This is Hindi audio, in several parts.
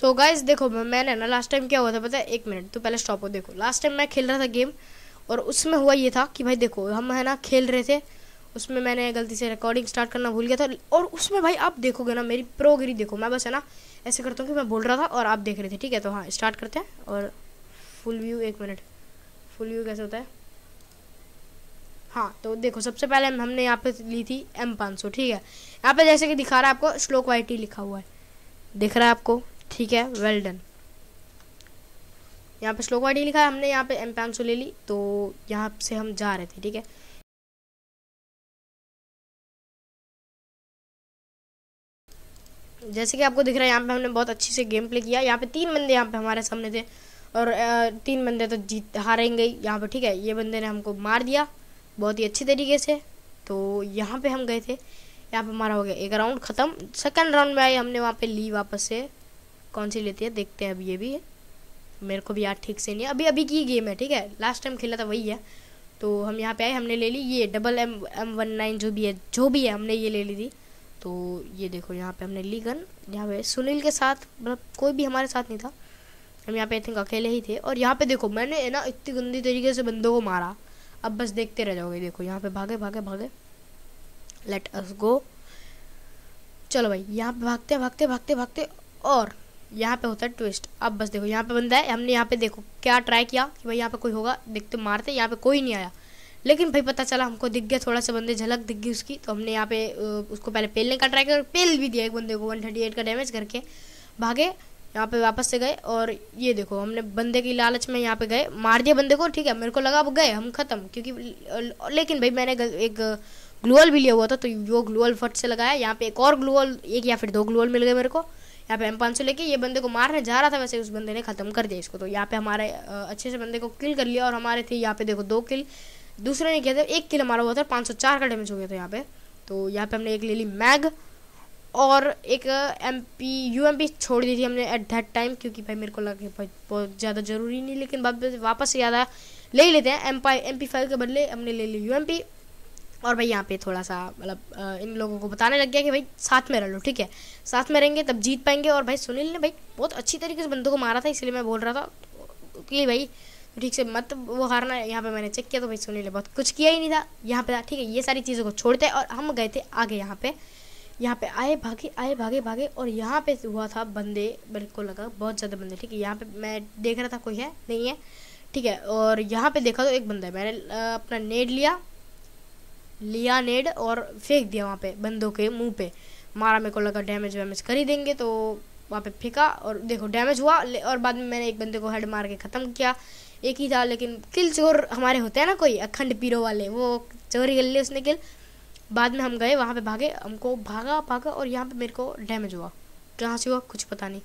सो so गाइज देखो मैंने ना लास्ट टाइम क्या हुआ था पता है एक मिनट तो पहले स्टॉप हो देखो लास्ट टाइम मैं खेल रहा था गेम और उसमें हुआ ये था कि भाई देखो हम है ना खेल रहे थे उसमें मैंने गलती से रिकॉर्डिंग स्टार्ट करना भूल गया था और उसमें भाई आप देखोगे ना मेरी प्रोग्री देखो मैं बस है ना ऐसे करता हूँ कि मैं बोल रहा था और आप देख रहे थे ठीक है तो हाँ स्टार्ट करते हैं और फुल व्यू एक मिनट फुल व्यू कैसे होता है हाँ तो देखो सबसे पहले हमने यहाँ पे ली थी एम पाँच सौ ठीक है यहाँ पे जैसे कि दिखा रहा है आपको श्लोक वाई लिखा हुआ है दिख रहा है आपको ठीक है वेल डन यहाँ पे स्लोक वाइडी लिखा है हमने यहाँ पे एम पैम ले ली तो यहाँ से हम जा रहे थे ठीक है जैसे कि आपको दिख रहा है यहाँ पे हमने बहुत अच्छी से गेम प्ले किया यहाँ पे तीन बंदे यहाँ पे हमारे सामने थे और तीन बंदे तो जीत हारेंगे यहाँ पे ठीक है ये बंदे ने हमको मार दिया बहुत ही अच्छी तरीके से तो यहाँ पे हम गए थे यहाँ पे हमारा हो गया एक राउंड ख़त्म सेकंड राउंड में आए हमने वहाँ पे ली वापस से कौन सी लेती है देखते हैं अब ये भी है मेरे को भी याद ठीक से नहीं अभी अभी की गेम है ठीक है लास्ट टाइम खेला था वही है तो हम यहाँ पे आए हमने ले ली ये double M M one nine जो भी है जो भी है हमने ये ले ली थी तो ये देखो यहाँ पे हमने ली गन यहाँ पे सुनील के साथ मतलब कोई भी हमारे साथ नहीं था हम यहाँ पे आई थिंक अकेले ही थे और यहाँ पे देखो मैंने ना इतनी गंदी तरीके से बंदों को मारा अब बस देखते रह जाओगे देखो यहाँ पे भागे भागे भागे लेट अस गो चलो भाई यहाँ पे भागते भागते भागते भागते और यहाँ पे होता है ट्विस्ट अब बस देखो यहाँ पे बंदा है हमने यहाँ पे देखो क्या ट्राई किया कि भाई यहाँ पे कोई होगा देखते तो मारते यहाँ पे कोई नहीं आया लेकिन भाई पता चला हमको दिख गया थोड़ा सा बंदे झलक दिख गई उसकी तो हमने यहाँ पे उसको पहले पेलने का ट्राई किया पेल भी दिया एक बंदे को वन थर्टी एट का डैमेज करके भागे यहाँ पे वापस से गए और ये देखो हमने बंदे की लालच में यहाँ पे गए मार दिया बंदे को ठीक है मेरे को लगा अब गए हम ख़त्म क्योंकि लेकिन भाई मैंने एक ग्लूअल भी लिया हुआ था तो वो ग्लूअल फट से लगाया यहाँ पे एक और ग्लूअल एक या फिर दो ग्लूअल मिल गए मेरे को यहाँ पे एम पांच से लेके ये बंदे को मारने जा रहा था वैसे उस बंदे ने ख़त्म कर दिया इसको तो यहाँ पे हमारे अच्छे से बंदे को किल कर लिया और हमारे थे यहाँ पे देखो दो किल दूसरे ने किया था एक किल हमारा हुआ था पाँच सौ चार का डैमेज हो गया था यहाँ पे तो यहाँ पे हमने एक ले ली मैग और एक M P U M P छोड़ दी थी हमने एट दैट टाइम क्योंकि भाई मेरे को लगा बहुत ज़्यादा ज़रूरी नहीं लेकिन वापस याद आया ले लेते हैं M P M P five के बदले हमने ले ली यू एम पी और भाई यहाँ पे थोड़ा सा मतलब इन लोगों को बताने लग गया कि भाई साथ में रह लो ठीक है साथ में रहेंगे तब जीत पाएंगे और भाई सुनील ने भाई बहुत अच्छी तरीके से बंदों को मारा था इसलिए मैं बोल रहा था कि भाई ठीक से मत वो हारना यहाँ पे मैंने चेक किया तो भाई सुनील ने बहुत कुछ किया ही नहीं था यहाँ पे था ठीक है ये सारी चीज़ों को छोड़ते और हम गए थे आगे यहाँ पे यहाँ पे आए भागे आए भागे भागे और यहाँ पे हुआ था बंदे मेरे को लगा बहुत ज़्यादा बंदे ठीक है यहाँ पे मैं देख रहा था कोई है नहीं है ठीक है और यहाँ पे देखा तो एक बंदा है मैंने अपना नेट लिया लिया नेड और फेंक दिया वहाँ पे बंदों के मुंह पे मारा मेरे को लगा डैमेज वैमेज कर ही देंगे तो वहाँ पे फेंका और देखो डैमेज हुआ और बाद में मैंने एक बंदे को हेड मार के ख़त्म किया एक ही था लेकिन किल चोर हमारे होते हैं ना कोई अखंड पीरो वाले वो चोरी कर लिए उसने किल बाद में हम गए वहाँ पे भागे हमको भागा भागा और यहाँ पे मेरे को डैमेज हुआ कहाँ से हुआ कुछ पता नहीं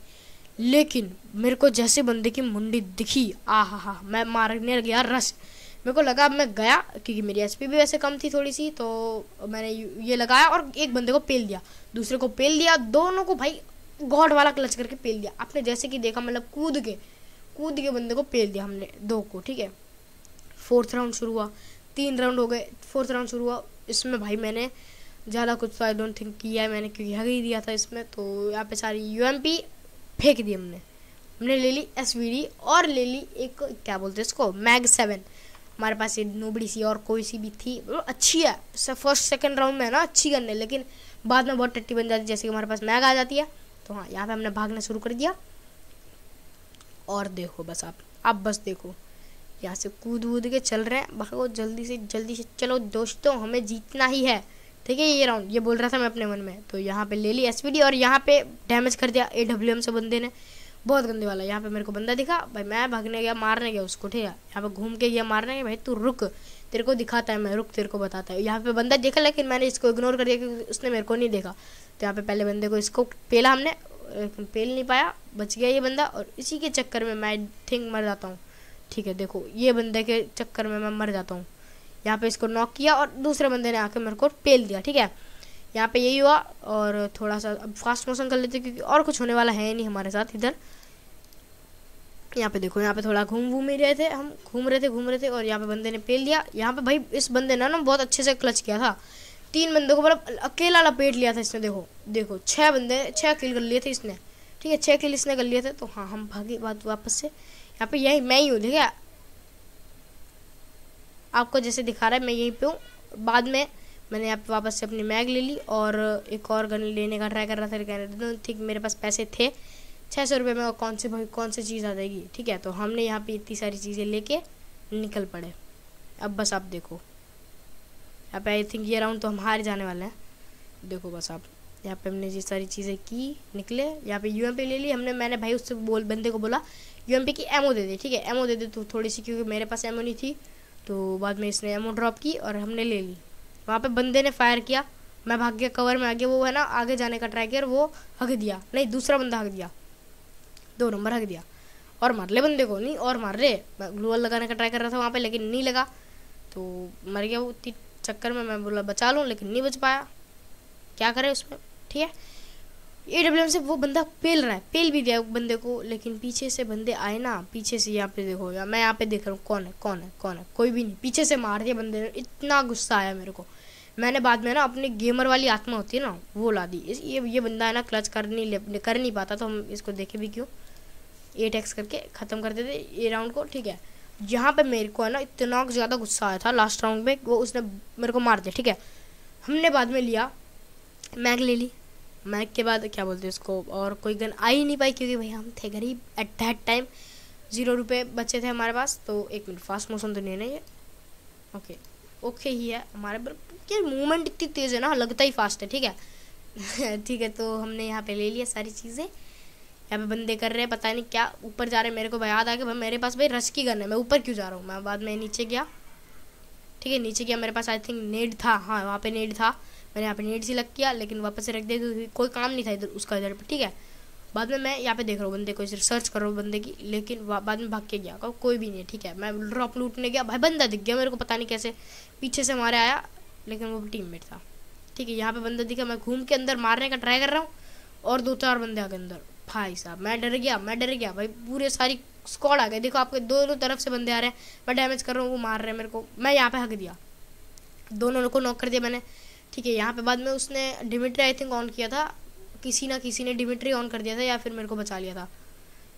लेकिन मेरे को जैसे बंदे की मुंडी दिखी आ हा हा मैं मारने लग गया रस मेरे को लगा मैं गया क्योंकि मेरी एस भी वैसे कम थी थोड़ी सी तो मैंने ये लगाया और एक बंदे को पेल दिया दूसरे को पेल दिया दोनों को भाई गॉड वाला क्लच करके पेल दिया आपने जैसे कि देखा मतलब कूद के कूद के बंदे को पेल दिया हमने दो को ठीक है फोर्थ राउंड शुरू हुआ तीन राउंड हो गए फोर्थ राउंड शुरू हुआ इसमें भाई मैंने ज़्यादा कुछ तो आई डोंट थिंक किया है मैंने क्योंकि हग ही दिया था इसमें तो यहाँ पे सारी यू फेंक दी हमने हमने ले ली एस और ले ली एक क्या बोलते हैं इसको मैग सेवन हमारे पास नोबड़ी सी और कोई सी भी थी अच्छी है फर्स्ट सेकेंड राउंड में है ना अच्छी गन है लेकिन बाद में बहुत टट्टी बन जाती है जैसे कि हमारे पास मैग आ जाती है तो हाँ यहाँ पे हमने भागना शुरू कर दिया और देखो बस आप आप बस देखो यहाँ से कूद वूद के चल रहे हैं भागो जल्दी से जल्दी से चलो दोस्तों हमें जीतना ही है ठीक है ये राउंड ये बोल रहा था मैं अपने मन में तो यहाँ पे ले ली एस और यहाँ पे डैमेज कर दिया ए से बंदे ने बहुत गंदी वाला यहाँ पे मेरे को बंदा दिखा भाई मैं भागने गया मारने गया उसको ठीक है यहाँ पे घूम के गया मारने गया भाई तू रुक तेरे को दिखाता है मैं रुक तेरे को बताता है यहाँ पे बंदा देखा लेकिन मैंने इसको इग्नोर कर दिया क्योंकि उसने मेरे को नहीं देखा तो यहाँ पे पहले बंदे को इसको पेला हमने पेल नहीं पाया बच गया ये बंदा और इसी के चक्कर में मैं थिंक मर जाता हूँ ठीक है देखो ये बंदे के चक्कर में मैं मर जाता हूँ यहाँ पे इसको नॉक किया और दूसरे बंदे ने आके मेरे को पेल दिया ठीक है यहाँ पे यही हुआ और थोड़ा सा अब फास्ट मोशन कर लेते क्योंकि और कुछ होने वाला है नहीं हमारे साथ इधर यहाँ पे देखो यहाँ पे थोड़ा घूम घूम ही रहे थे हम घूम रहे थे घूम रहे थे और यहाँ पे बंदे ने पेल लिया यहाँ पे भाई इस बंदे ने ना बहुत अच्छे से क्लच किया था तीन बंदे को मतलब अकेला लपेट लिया था इसने देखो देखो छः बंदे छः किल कर लिए थे इसने ठीक है छः किल इसने कर लिए थे तो हाँ हम भागे बात वापस से यहाँ पे यही मैं ही हूँ ठीक है आपको जैसे दिखा रहा है मैं यहीं पे हूँ बाद में मैंने यहाँ पे वापस से अपनी मैग ले ली और एक और गन लेने का ट्राई कर रहा था लेकिन ठीक मेरे पास पैसे थे छः सौ रुपये में कौन से भाई कौन सी चीज़ आ जाएगी ठीक है तो हमने यहाँ पे इतनी सारी चीज़ें लेके निकल पड़े अब बस आप देखो यहाँ पे आई थिंक ये राउंड तो हम हार जाने वाले हैं देखो बस आप यहाँ पे हमने ये सारी चीज़ें की निकले यहाँ पे यू ले ली हमने मैंने भाई उससे बोल बंदे को बोला यू की एमओ दे दे ठीक है एमओ दे दे तो थोड़ी सी क्योंकि मेरे पास एमओ नहीं थी तो बाद में इसने एमओ ड्रॉप की और हमने ले ली वहाँ पे बंदे ने फायर किया मैं भाग गया कवर में आ गया वो है ना आगे जाने का ट्राई किया वो हक दिया नहीं दूसरा बंदा हक दिया दो नंबर हक दिया और मार ले बंदे को नहीं और मार रहे ग्लोअल ग्लूअल लगाने का ट्राई कर रहा था वहाँ पर लेकिन नहीं लगा तो मर गया वो उतनी चक्कर में मैं बोला बचा लूँ लेकिन नहीं बच पाया क्या करें उसमें ठीक है ए डब्ल्यू एम से वो बंदा पेल रहा है पेल भी दिया बंदे को लेकिन पीछे से बंदे आए ना पीछे से यहाँ पे देखो मैं यहाँ पे देख रहा हूँ कौन है कौन है कौन है कोई भी नहीं पीछे से मार दिया बंदे ने इतना गुस्सा आया मेरे को मैंने बाद में ना अपने गेमर वाली आत्मा होती है ना वो ला दी इस ये ये बंदा है ना क्लच कर नहीं ले कर नहीं पाता तो हम इसको देखे भी क्यों ए टैक्स करके ख़त्म कर देते ए राउंड को ठीक है यहाँ पे मेरे को है ना इतना ज़्यादा गुस्सा आया था लास्ट राउंड में वो उसने मेरे को मार दिया ठीक है हमने बाद में लिया मैग ले ली मैक के बाद क्या बोलते हैं इसको और कोई गन आ ही नहीं पाई क्योंकि भाई हम थे गरीब एट दैट टाइम ज़ीरो रुपये बचे थे हमारे पास तो एक मिनट फास्ट मोशन तो नहीं है ये ओके ओके ही है हमारे क्या मूवमेंट इतनी तेज़ है ना लगता ही फास्ट है ठीक है ठीक है तो हमने यहाँ पे ले लिया सारी चीज़ें यहाँ पे बंदे कर रहे हैं पता नहीं क्या ऊपर जा रहे हैं मेरे को याद आ गया भाई मेरे पास भाई रश की गन है मैं ऊपर क्यों जा रहा हूँ मैं बाद में नीचे गया ठीक है नीचे गया मेरे पास आई थिंक नेड था हाँ वहाँ पर नेड था मैंने यहाँ पे नेट से लग किया लेकिन वापस से रख दिया क्योंकि कोई काम नहीं था इधर उसका इधर पर ठीक है बाद में मैं यहाँ पे देख रहा हूँ बंदे को सर्च कर रहा हूँ बंदे की लेकिन बाद में भाग के गया को, कोई भी नहीं ठीक है मैं ड्रॉप लूटने गया भाई बंदा दिख गया मेरे को पता नहीं कैसे पीछे से हमारे आया लेकिन वो टीम मेट था ठीक है यहाँ पे बंदा दिखा मैं घूम के अंदर मारने का ट्राई कर रहा हूँ और दो चार बंदे आ गए अंदर भाई साहब मैं डर गया मैं डर गया भाई पूरे सारी स्कॉड आ गए देखो आपके दोनों तरफ से बंदे आ रहे हैं मैं डैमेज कर रहा हूँ वो मार रहे हैं मेरे को मैं यहाँ पे हक दिया दोनों को नॉक कर दिया मैंने ठीक है यहाँ पे बाद में उसने डिमिट्री आई थिंक ऑन किया था किसी ना किसी ने डिमिट्री ऑन कर दिया था या फिर मेरे को बचा लिया था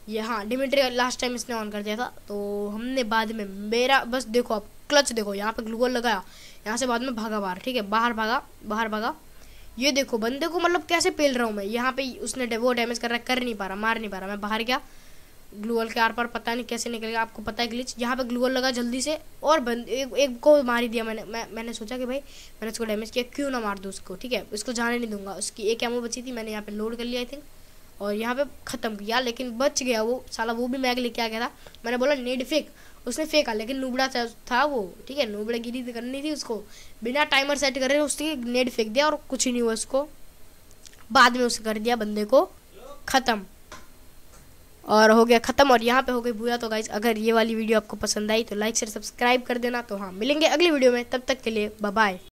ये हाँ डिमिट्री लास्ट टाइम इसने ऑन कर दिया था तो हमने बाद में मेरा बस देखो आप क्लच देखो यहाँ पे ग्लूगल लगाया यहाँ से बाद में भागा बाहर ठीक है बाहर भागा बाहर भागा ये देखो बंदे को मतलब कैसे पेल रहा हूँ मैं यहाँ पे उसने वो डैमेज कर रहा कर नहीं पा रहा मार नहीं पा रहा मैं बाहर गया ग्लूअल के आर पार पता नहीं कैसे निकलेगा आपको पता है ग्लिच यहाँ पे ग्लूअल लगा जल्दी से और बंद एक, एक को मार ही दिया मैंने मैं मैंने सोचा कि भाई मैंने उसको डैमेज किया क्यों ना मार दूँ उसको ठीक है उसको जाने नहीं दूंगा उसकी एक एमओ बची थी मैंने यहाँ पे लोड कर लिया आई थिंक और यहाँ पे ख़त्म किया लेकिन बच गया वो साला वो भी मैग लेके आ गया था मैंने बोला नेड फेक उसने फेंका लेकिन नूबड़ा था वो ठीक है नूबड़ा गिरी करनी थी उसको बिना टाइमर सेट करे उसने नेड फेंक दिया और कुछ ही नहीं हुआ उसको बाद में उसे कर दिया बंदे को ख़त्म और हो गया ख़त्म और यहाँ पे हो गई भूया तो गाइज अगर ये वाली वीडियो आपको पसंद आई तो लाइक शेयर सब्सक्राइब कर देना तो हाँ मिलेंगे अगली वीडियो में तब तक के लिए बाय